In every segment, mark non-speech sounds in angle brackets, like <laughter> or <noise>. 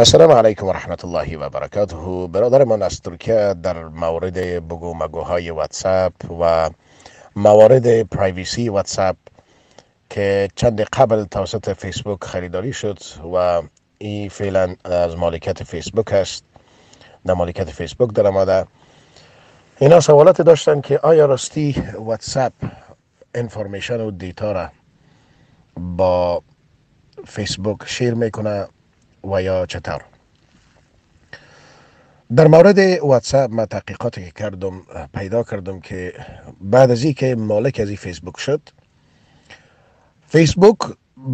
السلام علیکم و رحمت الله و برکاته برادر من از ترکیه در مورد بگو مگوهای واتساپ و موارد پرایویسی واتساپ که چند قبل توسط فیسبوک خریداری شد و این فعلا از مالکیت فیسبوک است در مالکیت فیسبوک در آمده اینا سوالات داشتن که آیا راستی واتساپ انفورمیشن و دیتا را با فیسبوک شیر میکنه و یا چطور در مورد واتساپ ما تحقیقاتی که کردم پیدا کردم که بعد از که مالک از این فیسبوک شد فیسبوک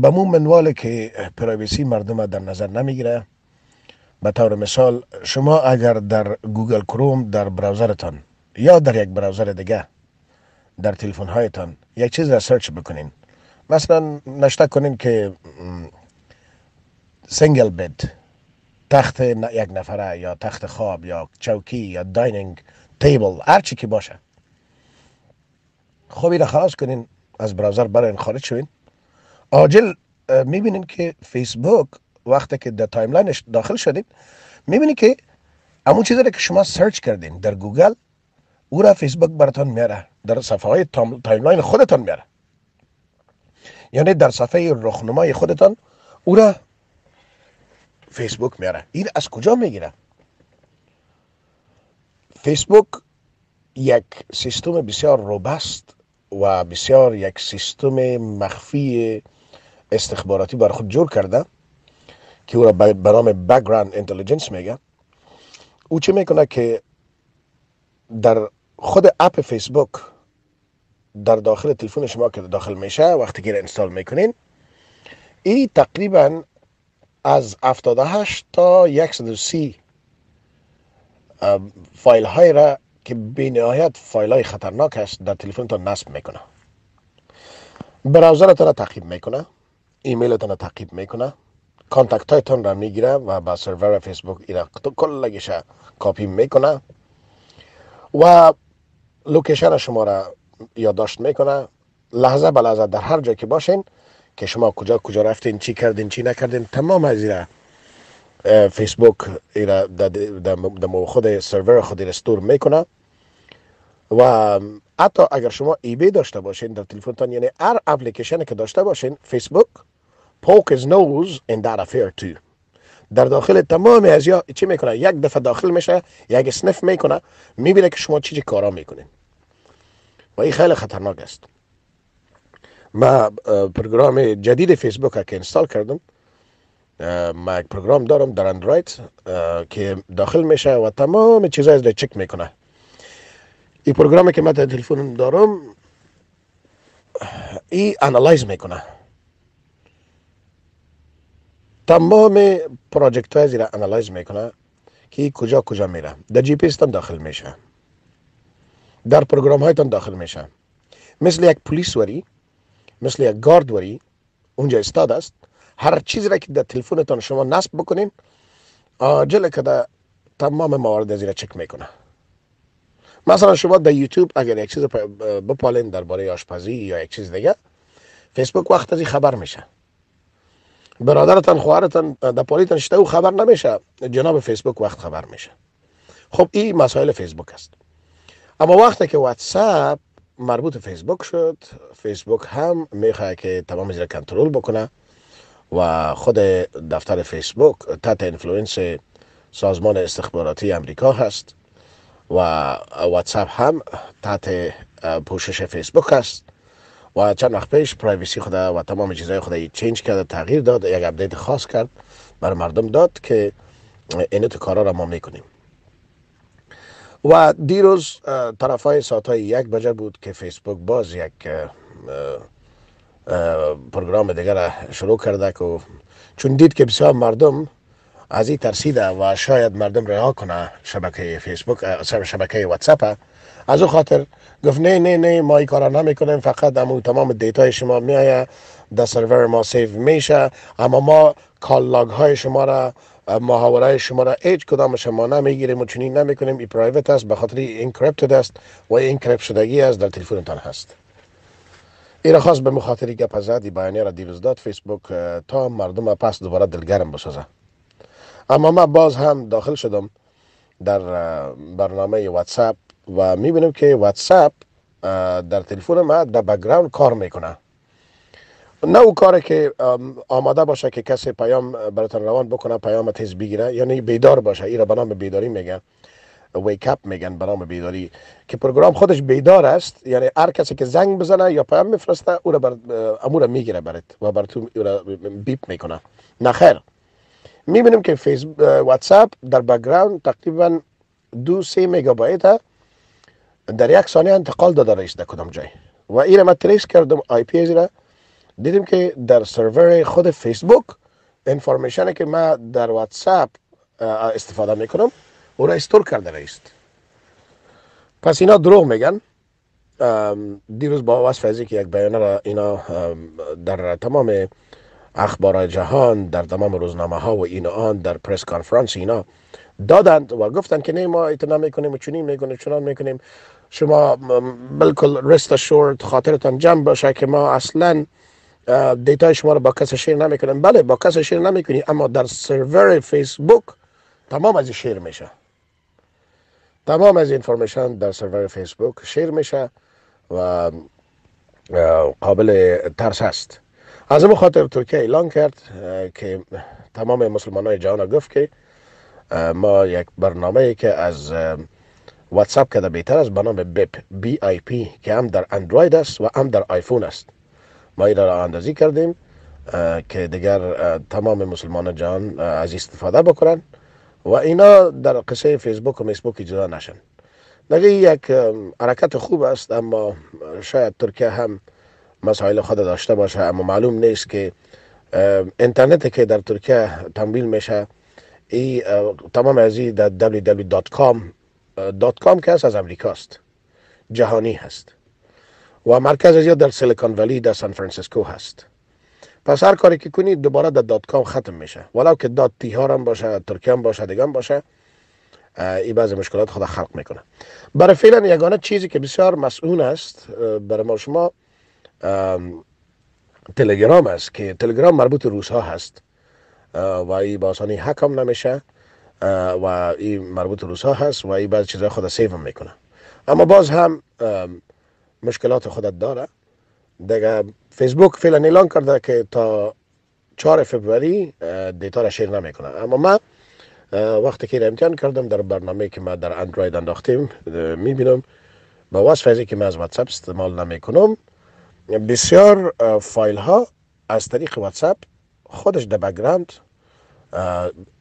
به مو منوال که پرایویسی مردم در نظر نمیگیره به طور مثال شما اگر در گوگل کروم در براوزرتان یا در یک براوزر دیگه در تلفن هایتان یک چیز را سرچ بکنین مثلا نشته کنین که سنگل بد تخت یک نفره یا تخت خواب یا چوکی یا داینینگ تیبل هر چی که باشه خوبی را خلاص کنین از براوزر برای خارج شوین آجل میبینین که فیسبوک وقتی که در تایملاینش داخل شدین میبینین که امون چیزی که شما سرچ کردین در گوگل او را فیسبوک براتان میاره در صفحه های تایملاین خودتان میاره یعنی در صفحه رخنمای خودتان او را فیسبوک میاره این از کجا میگیره فیسبوک یک سیستم بسیار روبست و بسیار یک سیستم مخفی استخباراتی بر خود جور کرده که او را به نام بگراند انتلیجنس میگه او چه میکنه که در خود اپ فیسبوک در داخل تلفن شما که داخل میشه وقتی که اینستال میکنین این تقریبا از 78 تا 130 فایل های را که به نهایت فایل های خطرناک است در تلفن تا نصب میکنه براوزرتان را تعقیب میکنه ایمیلتان را تعقیب میکنه کانتکت هایتان را میگیره و با سرور فیسبوک کل کلگیش کاپی میکنه و لوکیشن شما را یادداشت میکنه لحظه به لحظه در هر جا که باشین که شما کجا کجا رفتین چی کردین چی نکردین تمام از ایره فیسبوک ایره در خود سرور خود استور میکنه و حتی اگر شما ای بی داشته باشین در تلفنتان یعنی هر اپلیکیشن که داشته باشین فیسبوک پوک از نوز این در افیر در داخل تمام از یا چی میکنه یک دفعه داخل میشه یک سنف میکنه میبینه که شما چی, چی کارا میکنین و این خیلی خطرناک است ما پروگرام جدید فیسبوک که انستال کردم ما یک پروگرام دارم در اندروید که داخل میشه و تمام چیزای را چک میکنه این پروگرامی که من در تلفن دارم ای انالایز میکنه تمام پروژکت های زیر انالایز میکنه که کجا کجا میره در جی پیس داخل میشه در پروگرام های هایتان داخل میشه مثل یک پلیس وری مثل یک گاردوری اونجا استاد است هر چیزی را که در تلفنتان شما نصب بکنین آجل که در تمام موارد از چک میکنه مثلا شما در یوتیوب اگر یک چیز بپالین درباره آشپزی یا یک چیز دیگه فیسبوک وقت از خبر میشه برادرتان خواهرتان در پالیتان شده او خبر نمیشه جناب فیسبوک وقت خبر میشه خب این مسائل فیسبوک است اما وقتی که واتساپ مربوط فیسبوک شد فیسبوک هم میخواه که تمام زیر کنترل بکنه و خود دفتر فیسبوک تحت اینفلوئنس سازمان استخباراتی امریکا هست و واتساپ هم تحت پوشش فیسبوک هست و چند وقت پیش پرایویسی خود و تمام چیزهای خود چینج کرده تغییر داد یک اپدیت خاص کرد بر مردم داد که اینو تو کارا را ما میکنیم و دیروز طرف های ساعت های یک بجه بود که فیسبوک باز یک پروگرام دیگر شروع کرده که چون دید که بسیار مردم از این ترسیده و شاید مردم رها کنه شبکه فیسبوک شبکه واتساپ از او خاطر گفت نه نه نه ما این کارا کنیم فقط اما تمام دیتای شما میایه در سرور ما سیو میشه اما ما کال لاگ های شما را محاوره شما را هیچ کدامش ما نمیگیریم و چنین نمیکنیم ای پرایوت است به خاطر اینکریپتد است و انکریپت شدگی است در تلفنتان هست این به مخاطری گپ زد ای بیانیه را دیوز داد فیسبوک تا مردم پس دوباره دلگرم بسازه اما ما باز هم داخل شدم در برنامه واتساپ و میبینم که واتساپ در تلفن ما در بگراوند کار میکنه نه او کاره که آماده باشه که کسی پیام براتان روان بکنه پیام تیز بگیره یعنی بیدار باشه ایرا به نام بیداری میگه ویک اپ میگن به بیداری که پروگرام خودش بیدار است یعنی هر کسی که زنگ بزنه یا پیام میفرسته او را بر امور میگیره برات و بر تو بیپ میکنه نه میبینیم که فیس اپ در بکگراند تقریبا دو سه مگابایت در یک ثانیه انتقال داده رئیس در کدام جای و ایره من کردم آی پی را دیدیم که در سرور خود فیسبوک انفارمیشنی که ما در واتساپ استفاده میکنم او را استور کرده رایست پس اینا دروغ میگن دیروز با وصف ازی که یک بیانه را اینا در تمام اخبار جهان در تمام روزنامه ها و این آن در پرس کانفرانس اینا دادند و گفتند که نه ما اعتنا میکنیم و چونی میکنیم چنان میکنیم شما بالکل رست شورد خاطرتان جمع باشه که ما اصلا دیتای شما رو با کسی شیر نمیکنن بله با کسی شیر نمیکنی اما در سرور فیسبوک تمام از شیر میشه تمام از اینفورمیشن در سرور فیسبوک شیر میشه و قابل ترس است از این خاطر ترکیه اعلان کرد که تمام مسلمان های جهان گفت که ما یک برنامه ای که از واتساپ کده بهتر است به نام بیپ بی آی پی که هم در اندروید است و هم در آیفون است ما این را اندازی کردیم که دیگر تمام مسلمان جهان از استفاده بکنن و اینا در قصه فیسبوک و میسبوک جدا نشن دقیقی یک حرکت خوب است اما شاید ترکیه هم مسائل خود داشته باشه اما معلوم نیست که اینترنت که در ترکیه تمویل میشه ای تمام از این www.com .com که هست از امریکاست جهانی هست و مرکز از در سیلیکان ولی در سان فرانسیسکو هست پس هر کاری که کنید دوباره در دات کام ختم میشه ولو که دات تیهار هم باشه ترکیه هم باشه دیگه هم باشه این بعض مشکلات خود خلق میکنه برای فعلا یگانه چیزی که بسیار مسئول است برای ما شما تلگرام است که تلگرام مربوط روس ها هست و این با آسانی حکم نمیشه و این مربوط روس ها هست و این بعض چیزها خود سیو میکنه اما باز هم مشکلات خودت داره دیگه فیسبوک فعلا اعلان کرده که تا 4 فوریه دیتا را شیر نمیکنه اما من وقتی که امتحان کردم در برنامه که ما در اندروید انداختیم میبینم با واسه فیزی که من از واتساپ استعمال نمیکنم بسیار فایل ها از طریق واتساپ خودش در بگراند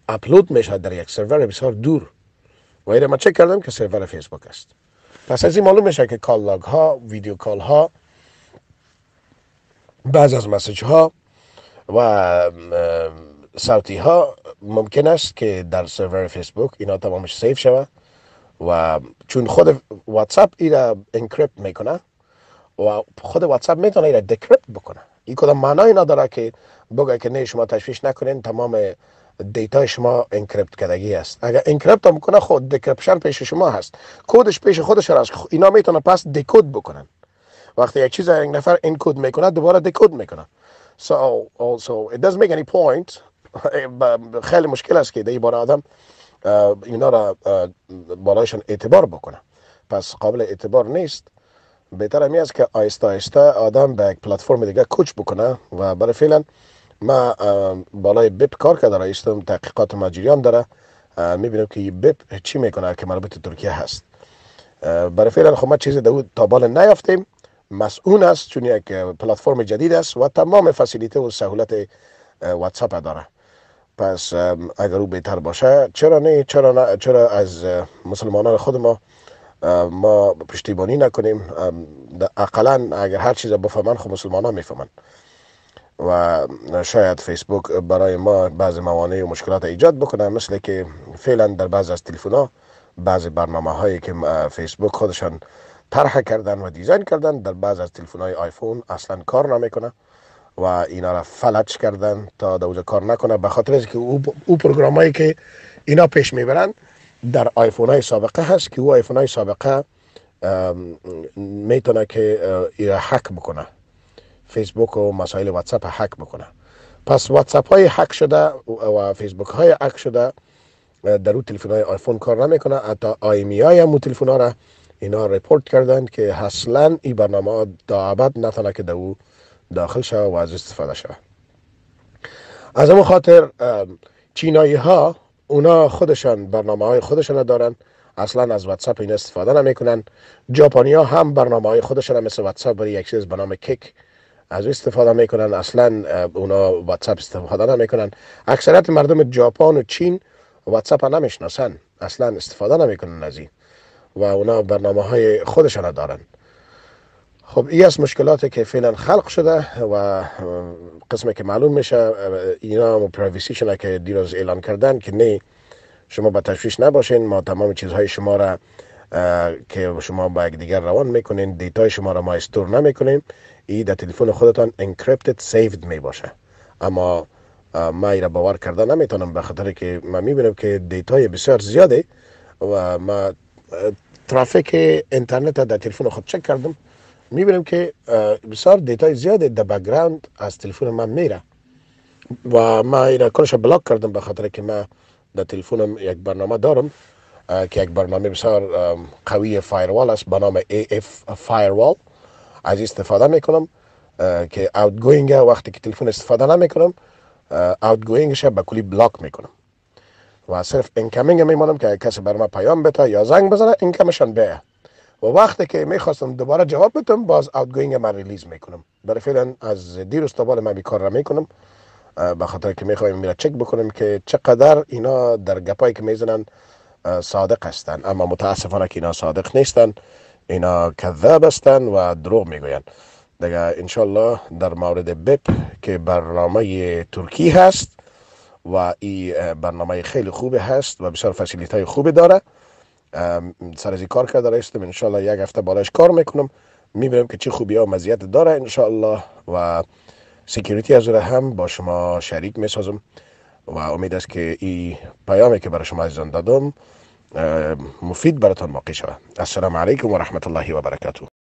اپلود میشه در یک سرور بسیار دور و اینه من چک کردم که سرور فیسبوک است پس از این معلوم میشه که کال لاگ ها ویدیو کال ها بعض از مسیج ها و صوتی ها ممکن است که در سرور فیسبوک اینا تمامش سیف شود و چون خود واتساپ ای را انکریپت میکنه و خود واتساپ میتونه ای را دکریپت بکنه این کدام معنای نداره که بگه که نه شما تشویش نکنین تمام دیتا شما انکریپت کردگی است اگر انکریپت هم کنه خود دکرپشن پیش شما هست کدش پیش خودش هست اینا میتونه پس دکود بکنن وقتی یک چیز این نفر انکود میکنه دوباره دکود میکنه so also it doesn't make any point <laughs> خیلی مشکل است که دیگه بار آدم اینا را بالایشان اعتبار بکنه پس قابل اعتبار نیست بهتر همی است که آیستا آیستا آدم به یک پلتفرم دیگه کوچ بکنه و برای فعلا ما بالای بیپ کار که داره ایستم تحقیقات مجریان داره میبینم که بیپ چی میکنه که مربوط ترکیه هست برای فعلا خب ما چیزی در تا بال نیافتیم مسئول است چون یک پلتفرم جدید است و تمام فسیلیته و سهولت واتساپ داره پس اگر او بهتر باشه چرا نه چرا نه چرا از مسلمانان خود ما ما پشتیبانی نکنیم اقلا اگر هر چیز بفهمن خب مسلمان ها میفهمن و شاید فیسبوک برای ما بعض موانع و مشکلات ایجاد بکنه مثل که فعلا در بعض از تلفن بعضی بعض برنامه هایی که فیسبوک خودشان طرح کردن و دیزاین کردن در بعض از تلفن های آیفون اصلا کار نمیکنه و اینا را فلج کردن تا دوزه کار نکنه به خاطر که او, پروگرام هایی که اینا پیش میبرند در آیفون های سابقه هست که او آیفون های سابقه میتونه که حک بکنه فیسبوک و مسائل واتساپ حک میکنن. پس واتساپ های حک شده و فیسبوک های حک شده در او تلفن های آیفون کار نمیکنه حتی آیمی های هم تلفن ها را اینا رپورت کردن که اصلا این برنامه ها دعابت نتانه که در او داخل شد و از استفاده شد از اون خاطر چینایی ها اونا خودشان برنامه های خودشان دارن اصلا از واتساپ این استفاده نمیکنن ژاپنی ها هم برنامه های خودشان مثل واتساپ برای یک چیز به نام کیک از استفاده میکنن اصلا اونا واتساپ استفاده نمیکنن اکثرت مردم ژاپن و چین واتساپ نمیشناسن اصلا استفاده نمیکنن از این و اونا برنامه های خودشان دارن خب این از مشکلاتی که فعلا خلق شده و قسمی که معلوم میشه اینا هم که دیروز اعلان کردن که نه شما به تشویش نباشین ما تمام چیزهای شما را که شما با دیگر روان میکنین دیتای شما را ما استور نمیکنیم این در تلفن خودتان انکریپتد سیفد می باشه اما ما را باور کرده نمیتونم به خاطر که ما میبینم که دیتای بسیار زیاده و ما ترافیک اینترنت در تلفن خود چک کردم میبینم که بسیار دیتای زیاده در بگراند از تلفن من میره و ما این کارش بلاک کردم به خاطر که ما در تلفنم یک برنامه دارم که یک برنامه بسیار قوی فایروال است به نام AF فایروال از استفاده میکنم که اوتگوینگ وقتی که تلفن استفاده نمیکنم اوتگوینگش به کلی بلاک میکنم و صرف اینکامینگ میمانم که کسی بر پیام بده یا زنگ بزنه انکامشان بیه و وقتی که میخواستم دوباره جواب بدم باز اوتگوینگ من ریلیز میکنم برای فعلا از دیروز تا بالا من بیکار را میکنم به خاطر که میخوایم میره چک بکنم که چقدر اینا در گپایی که میزنن صادق هستند اما متاسفانه که اینا صادق نیستن اینا کذاب هستند و دروغ میگویند دیگه انشالله در مورد بپ که برنامه ترکی هست و این برنامه خیلی خوب هست و بسیار فسیلیت های خوبی داره سر از کار کرده رایستم انشالله یک هفته بالاش کار میکنم میبینم که چه خوبی ها و مزیت داره انشالله و سکیوریتی از راه هم با شما شریک میسازم و امید است که این پیامی که برای شما عزیزان دادم آه، مفيد برة المقشة السلام عليكم ورحمة الله وبركاته